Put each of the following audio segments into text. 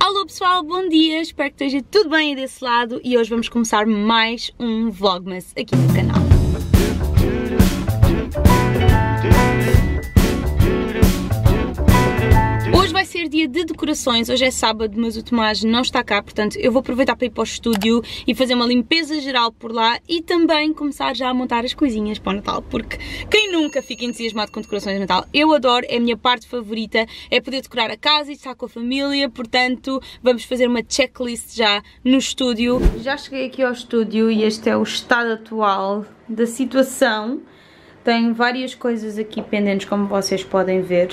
Alô pessoal, bom dia, espero que esteja tudo bem aí desse lado e hoje vamos começar mais um Vlogmas aqui no canal. ser dia de decorações, hoje é sábado, mas o Tomás não está cá, portanto eu vou aproveitar para ir para o estúdio e fazer uma limpeza geral por lá e também começar já a montar as coisinhas para o Natal, porque quem nunca fica entusiasmado com decorações de Natal? Eu adoro, é a minha parte favorita, é poder decorar a casa e estar com a família, portanto vamos fazer uma checklist já no estúdio. Já cheguei aqui ao estúdio e este é o estado atual da situação. Tenho várias coisas aqui pendentes, como vocês podem ver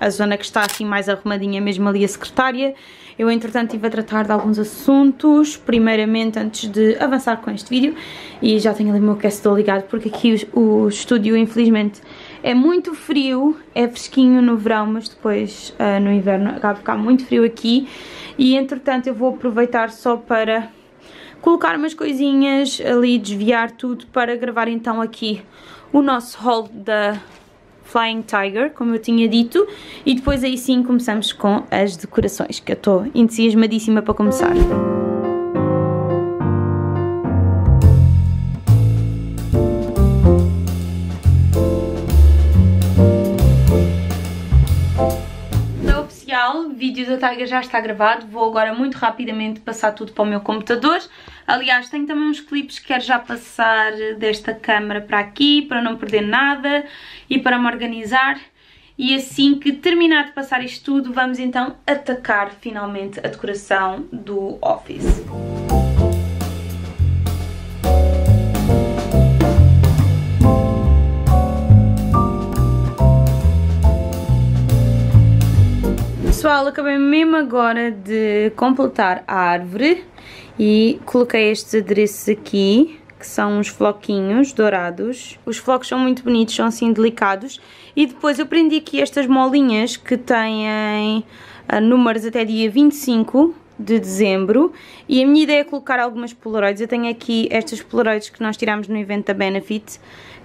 a zona que está assim mais arrumadinha mesmo ali a secretária. Eu entretanto estive a tratar de alguns assuntos, primeiramente antes de avançar com este vídeo e já tenho ali o meu aquecedor ligado porque aqui o, o, estúdio infelizmente é muito frio, é fresquinho no verão mas depois uh, no inverno acaba de ficar muito frio aqui e entretanto eu vou aproveitar só para colocar umas coisinhas ali, desviar tudo para gravar então aqui o nosso haul da Flying Tiger, como eu tinha dito, e depois aí sim começamos com as decorações, que eu estou entusiasmadíssima para começar. do Tiger já está gravado, vou agora muito rapidamente passar tudo para o meu computador. Aliás, tenho também uns clipes que quero já passar desta câmera para aqui, para não perder nada e para me organizar. E assim que terminar de passar isto tudo, vamos então atacar finalmente a decoração do office. pessoal, acabei mesmo agora de completar a árvore e coloquei estes adereços aqui, que são uns floquinhos dourados. Os flocos são muito bonitos, são assim delicados. E depois eu prendi aqui estas molinhas que têm ah, números até dia 25, de dezembro e a minha ideia é colocar algumas polaroids. Eu tenho aqui estas polaroids que nós tirámos no evento da Benefit,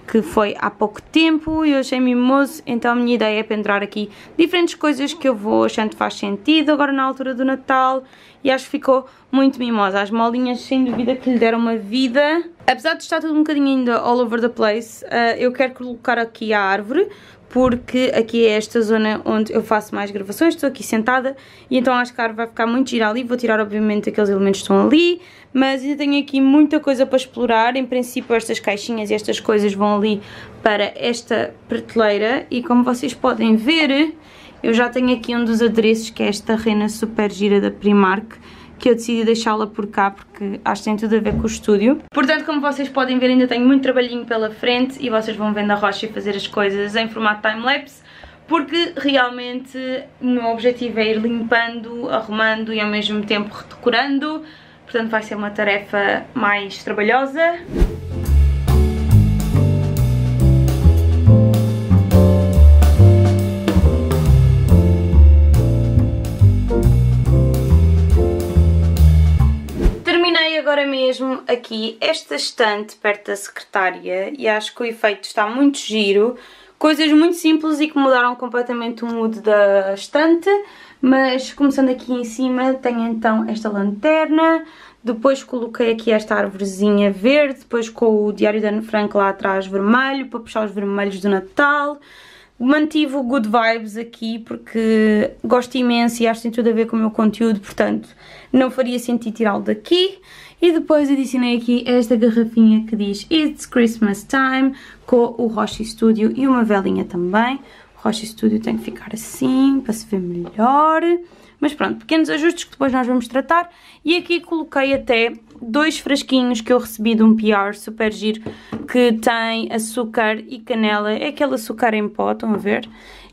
que foi há pouco tempo e eu achei mimoso, então a minha ideia é pendurar aqui diferentes coisas que eu vou achando que faz sentido agora na altura do Natal e acho que ficou muito mimosa. As molinhas sem dúvida que lhe deram uma vida. Apesar de estar tudo um bocadinho ainda all over the place, eh, eu quero colocar aqui a árvore, porque aqui é esta zona onde eu faço mais gravações, estou aqui sentada e então acho que a vai ficar muito gira ali, vou tirar obviamente aqueles elementos que estão ali, mas ainda tenho aqui muita coisa para explorar, em princípio estas caixinhas e estas coisas vão ali para esta prateleira e como vocês podem ver, eu já tenho aqui um dos adereços que é esta rena super gira da Primark, que eu decidi deixá-la por cá porque acho que tem tudo a ver com o estúdio. Portanto, como vocês podem ver, ainda tenho muito trabalhinho pela frente e vocês vão vendo a rocha e fazer as coisas em formato time-lapse porque realmente o meu objetivo é ir limpando, arrumando e ao mesmo tempo redecorando. Portanto, vai ser uma tarefa mais trabalhosa. mesmo aqui esta estante perto da secretária e acho que o efeito está muito giro. Coisas muito simples e que mudaram completamente o mood da estante, mas começando aqui em cima tenho então esta lanterna, depois coloquei aqui esta árvorezinha verde, depois com o diário de Anne Frank lá atrás vermelho, para puxar os vermelhos do Natal. Mantive o Good Vibes aqui porque gosto imenso e acho que tem tudo a ver com o meu conteúdo, portanto não faria sentido tirá-lo daqui. E depois adicionei aqui esta garrafinha que diz It's Christmas Time, com o Roche Studio e uma velinha também. O Roche Studio tem que ficar assim, para se ver melhor. Mas pronto, pequenos ajustes que depois nós vamos tratar. E aqui coloquei até dois frasquinhos que eu recebi de um PR super giro, que tem açúcar e canela. É aquele açúcar em pó, estão a ver?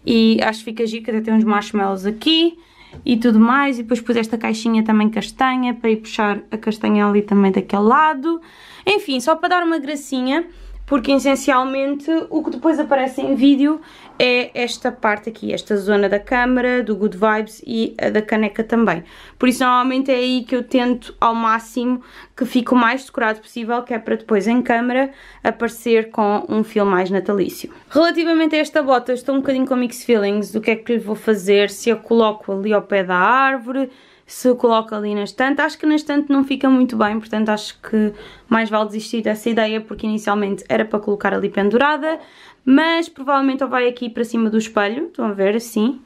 E acho que fica giro, que até tem uns marshmallows aqui e tudo mais. E depois pus esta caixinha também castanha para ir puxar a castanha ali também daquele lado. Enfim, só para dar uma gracinha, porque essencialmente o que depois aparece em vídeo é esta parte aqui, esta zona da câmara, do Good Vibes e a da caneca também. Por isso normalmente é aí que eu tento ao máximo que fique o mais decorado possível, que é para depois em câmara aparecer com um fio mais natalício. Relativamente a esta bota, estou um bocadinho com mixed feelings do que é que lhe vou fazer, se eu coloco ali ao pé da árvore, se coloco ali na estante. Acho que na estante não fica muito bem, portanto acho que mais vale desistir dessa ideia, porque inicialmente era para colocar ali pendurada, mas provavelmente ele vai aqui para cima do espelho, estão a ver, assim.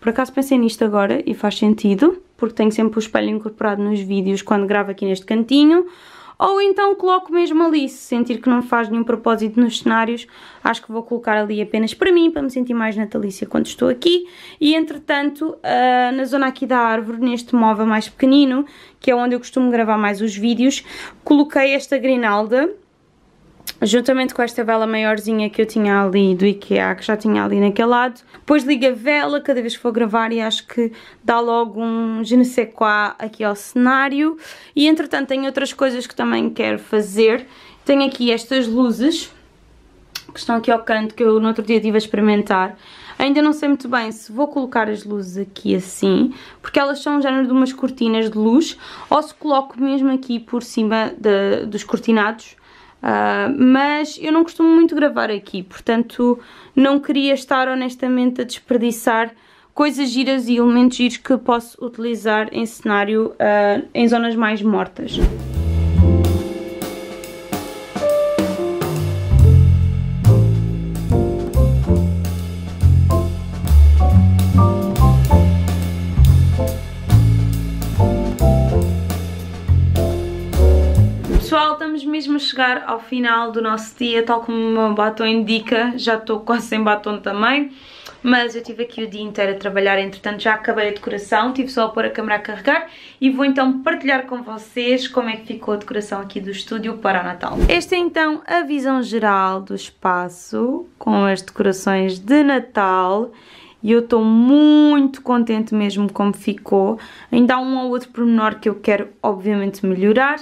Por acaso pensei nisto agora e faz sentido, porque tenho sempre o espelho incorporado nos vídeos quando gravo aqui neste cantinho. Ou então coloco mesmo ali, se sentir que não faz nenhum propósito nos cenários, acho que vou colocar ali apenas para mim, para me sentir mais natalícia quando estou aqui. E entretanto, ah, na zona aqui da árvore, neste móvel mais pequenino, que é onde eu costumo gravar mais os vídeos, coloquei esta grinalda, juntamente com esta vela maiorzinha que eu tinha ali do IKEA, que já tinha ali naquele lado. Depois ligo a vela cada vez que for gravar e acho que dá logo um je ne sais quoi aqui ao cenário. E entretanto tenho outras coisas que também quero fazer. Tenho aqui estas luzes, que estão aqui ao canto, que eu no outro dia estive a experimentar. Ainda não sei muito bem se vou colocar as luzes aqui assim, porque elas são um género de umas cortinas de luz, ou se coloco mesmo aqui por cima de, dos cortinados, Uh, mas eu não costumo muito gravar aqui, portanto não queria estar honestamente a desperdiçar coisas giras e elementos giros que posso utilizar em cenário uh, em zonas mais mortas. chegar ao final do nosso dia, tal como o meu batom indica, já estou quase sem batom também, mas eu tive aqui o dia inteiro a trabalhar, entretanto já acabei a decoração, tive só a pôr a câmera a carregar e vou então partilhar com vocês como é que ficou a decoração aqui do estúdio para o Natal. Esta é então a visão geral do espaço, com as decorações de Natal e eu estou muito contente mesmo como ficou. Ainda há um ou outro pormenor que eu quero obviamente melhorar,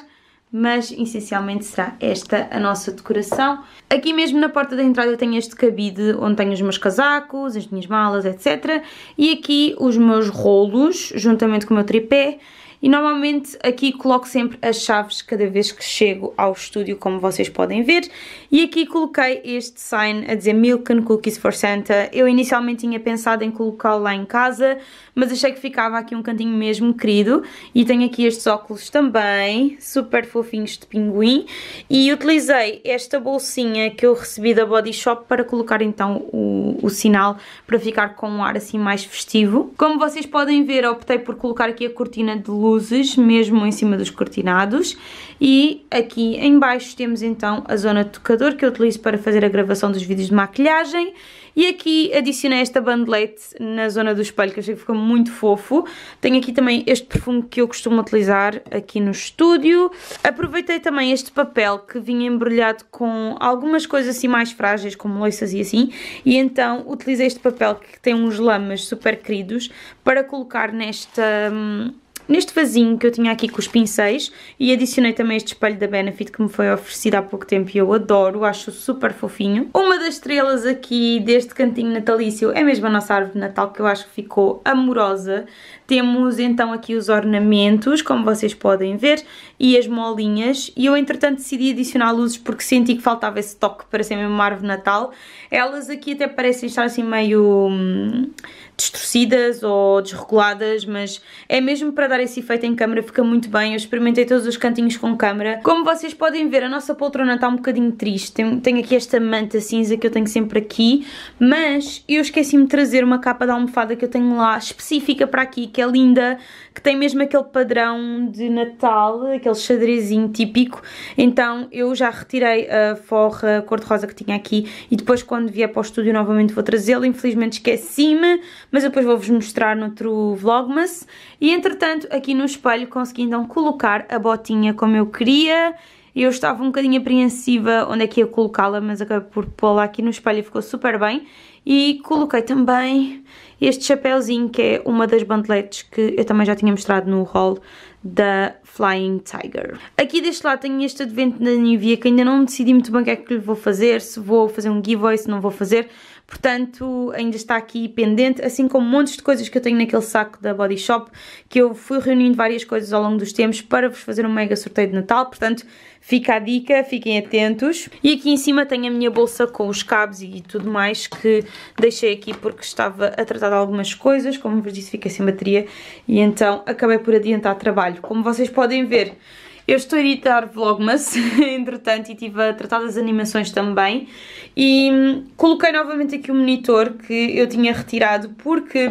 mas essencialmente será esta a nossa decoração. Aqui mesmo na porta da entrada eu tenho este cabide onde tenho os meus casacos, as minhas malas, etc. E aqui os meus rolos, juntamente com o meu tripé e normalmente aqui coloco sempre as chaves cada vez que chego ao estúdio, como vocês podem ver. E aqui coloquei este sign a dizer Milk and Cookies for Santa. Eu inicialmente tinha pensado em colocá-lo lá em casa, mas achei que ficava aqui um cantinho mesmo querido. E tenho aqui estes óculos também, super fofinhos de pinguim. E utilizei esta bolsinha que eu recebi da Body Shop para colocar então o, o sinal para ficar com um ar assim mais festivo. Como vocês podem ver, optei por colocar aqui a cortina de luz luzes mesmo em cima dos cortinados e aqui em baixo temos então a zona de tocador que eu utilizo para fazer a gravação dos vídeos de maquilhagem e aqui adicionei esta bandelete na zona do espelho que achei que ficou muito fofo. Tenho aqui também este perfume que eu costumo utilizar aqui no estúdio. Aproveitei também este papel que vinha embrulhado com algumas coisas assim mais frágeis, como louças e assim, e então utilizei este papel que tem uns lamas super queridos para colocar nesta hum, neste vasinho que eu tinha aqui com os pincéis e adicionei também este espelho da Benefit que me foi oferecido há pouco tempo e eu adoro, acho super fofinho. Uma das estrelas aqui deste cantinho natalício é mesmo a nossa árvore de Natal que eu acho que ficou amorosa, temos então aqui os ornamentos, como vocês podem ver, e as molinhas. E eu entretanto decidi adicionar luzes porque senti que faltava esse toque para ser mesmo uma árvore natal. Elas aqui até parecem estar assim meio hum, distorcidas ou desreguladas, mas é mesmo para dar esse efeito em câmera, fica muito bem. Eu experimentei todos os cantinhos com câmera. Como vocês podem ver, a nossa poltrona está um bocadinho triste. Tenho, tenho aqui esta manta cinza que eu tenho sempre aqui, mas eu esqueci-me de trazer uma capa de almofada que eu tenho lá específica para aqui, que é é linda, que tem mesmo aquele padrão de Natal, aquele xadrezinho típico. Então eu já retirei a forra cor-de-rosa que tinha aqui e depois quando vier para o estúdio novamente vou trazê-la. Infelizmente esqueci-me, mas depois vou-vos mostrar noutro Vlogmas. E entretanto aqui no espelho consegui então colocar a botinha como eu queria. Eu estava um bocadinho apreensiva onde é que ia colocá-la, mas acabei por pô-la aqui no espelho e ficou super bem. E coloquei também este chapéuzinho que é uma das bandeletes que eu também já tinha mostrado no haul da Flying Tiger. Aqui deste lado tenho este advento da Nivea que ainda não decidi muito bem o que é que lhe vou fazer, se vou fazer um giveaway, se não vou fazer, portanto ainda está aqui pendente, assim como montes de coisas que eu tenho naquele saco da Body Shop, que eu fui reunindo várias coisas ao longo dos tempos para vos fazer um mega sorteio de Natal, portanto fica a dica, fiquem atentos. E aqui em cima tenho a minha bolsa com os cabos e tudo mais que deixei aqui porque estava a tratar de algumas coisas, como vos disse fiquei sem bateria e então acabei por adiantar trabalho trabalho. Como vocês podem ver, eu estou a editar vlogmas, entretanto, e estive a tratar das animações também. E hum, coloquei novamente aqui o monitor que eu tinha retirado porque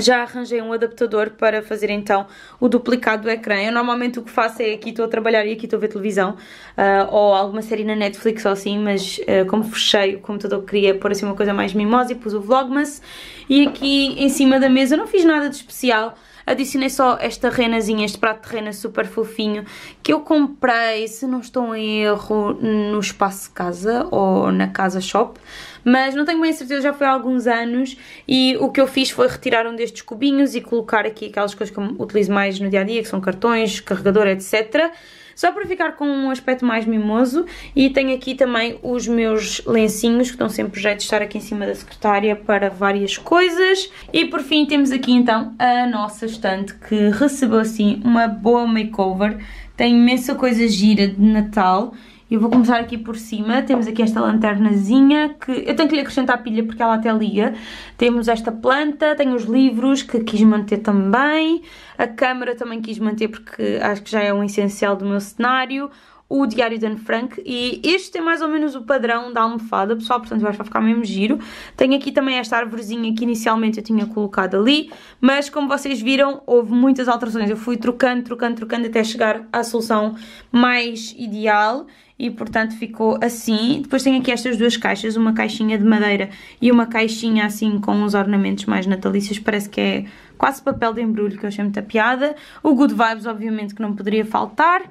já arranjei um adaptador para fazer então o duplicado do ecrã. Eu normalmente o que faço é aqui estou a trabalhar e aqui estou a ver televisão uh, ou alguma série na Netflix ou assim, mas uh, como fechei o computador queria pôr assim uma coisa mais mimosa e pus o Vlogmas e aqui em cima da mesa não fiz nada de especial. Adicionei só esta renazinha, este prato de rena super fofinho que eu comprei, se não estou em erro, no espaço casa ou na casa shop mas não tenho bem certeza, já foi há alguns anos e o que eu fiz foi retirar um destes cubinhos e colocar aqui aquelas coisas que eu utilizo mais no dia a dia, que são cartões, carregador, etc só para ficar com um aspecto mais mimoso e tenho aqui também os meus lencinhos que estão sempre jeito de estar aqui em cima da secretária para várias coisas e por fim temos aqui então a nossa estante que recebeu assim uma boa makeover tem imensa coisa gira de Natal eu vou começar aqui por cima, temos aqui esta lanternazinha, que eu tenho que lhe acrescentar pilha porque ela até liga. Temos esta planta, tenho os livros que quis manter também, a câmera também quis manter porque acho que já é um essencial do meu cenário, o Diário de Anne Frank e este é mais ou menos o padrão da almofada, pessoal, portanto eu acho que vai ficar mesmo giro. Tenho aqui também esta arvorezinha que inicialmente eu tinha colocado ali, mas como vocês viram, houve muitas alterações. Eu fui trocando, trocando, trocando até chegar à solução mais ideal e portanto ficou assim. Depois tenho aqui estas duas caixas, uma caixinha de madeira e uma caixinha assim com os ornamentos mais natalícios, parece que é quase papel de embrulho, que eu achei de piada. O Good Vibes obviamente que não poderia faltar.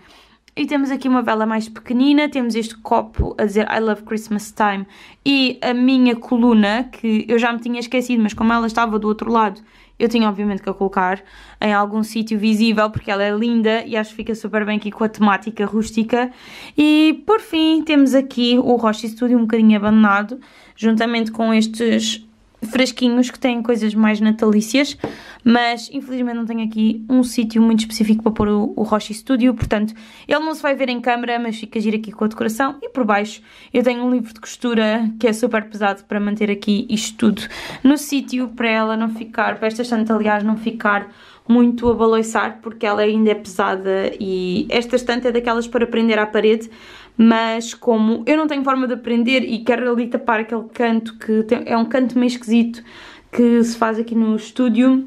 E temos aqui uma vela mais pequenina, temos este copo a dizer I love Christmas time e a minha coluna, que eu já me tinha esquecido, mas como ela estava do outro lado, eu tinha obviamente que a colocar em algum sítio visível, porque ela é linda e acho que fica super bem aqui com a temática rústica. E por fim, temos aqui o Roche Studio um bocadinho abandonado, juntamente com estes fresquinhos que têm coisas mais natalícias, mas infelizmente não tenho aqui um sítio muito específico para pôr o, o Studio, portanto ele não se vai ver em câmera, mas fica giro aqui com a decoração e por baixo eu tenho um livro de costura que é super pesado para manter aqui isto tudo no sítio, para ela não ficar, para esta estante aliás não ficar muito a balançar porque ela ainda é pesada e esta estante é daquelas para prender à parede, mas como eu não tenho forma de aprender e quero ali tapar aquele canto que tem, é um canto meio esquisito que se faz aqui no estúdio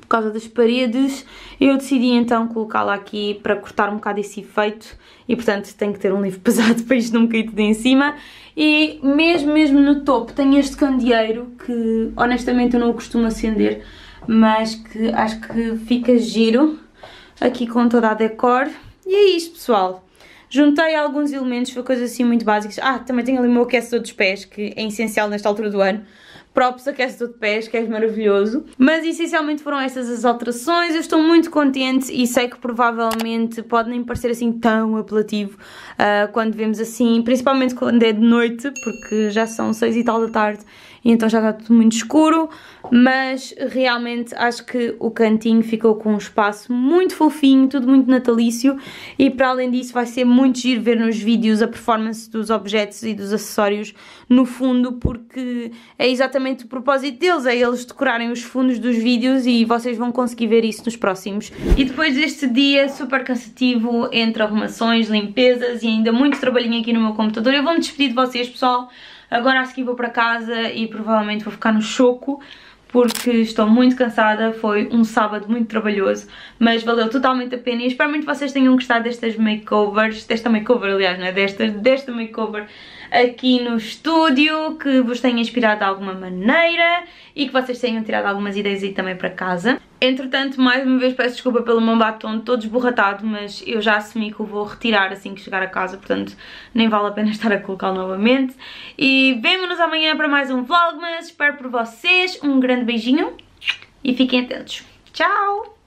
por causa das paredes, eu decidi então colocá-la aqui para cortar um bocado esse efeito e portanto tenho que ter um livro pesado para isto não cair tudo em cima e mesmo mesmo no topo tenho este candeeiro que honestamente eu não o costumo acender mas que acho que fica giro aqui com toda a decor e é isto pessoal Juntei alguns elementos, foi coisas assim muito básicas. Ah, também tenho ali o meu aquecedor dos pés, que é essencial nesta altura do ano. Props aquecedor de pés, que é maravilhoso. Mas essencialmente foram essas as alterações. Eu estou muito contente e sei que provavelmente pode nem parecer assim tão apelativo uh, quando vemos assim, principalmente quando é de noite, porque já são seis e tal da tarde e então já está tudo muito escuro, mas realmente acho que o cantinho ficou com um espaço muito fofinho, tudo muito natalício e para além disso vai ser muito giro ver nos vídeos a performance dos objetos e dos acessórios no fundo porque é exatamente o propósito deles, é eles decorarem os fundos dos vídeos e vocês vão conseguir ver isso nos próximos. E depois deste dia super cansativo entre arrumações, limpezas e ainda muito trabalhinho aqui no meu computador, eu vou-me despedir de vocês pessoal. Agora acho que vou para casa e provavelmente vou ficar no choco porque estou muito cansada, foi um sábado muito trabalhoso, mas valeu totalmente a pena e espero muito que vocês tenham gostado destas makeovers, desta makeover aliás, não é? Desta, desta makeover aqui no estúdio, que vos tenha inspirado de alguma maneira e que vocês tenham tirado algumas ideias aí também para casa. Entretanto, mais uma vez peço desculpa pelo meu batom todo esborratado, mas eu já assumi que o vou retirar assim que chegar a casa, portanto nem vale a pena estar a colocá-lo novamente. E vemo-nos amanhã para mais um vlog, mas espero por vocês, um grande beijinho e fiquem atentos. Tchau!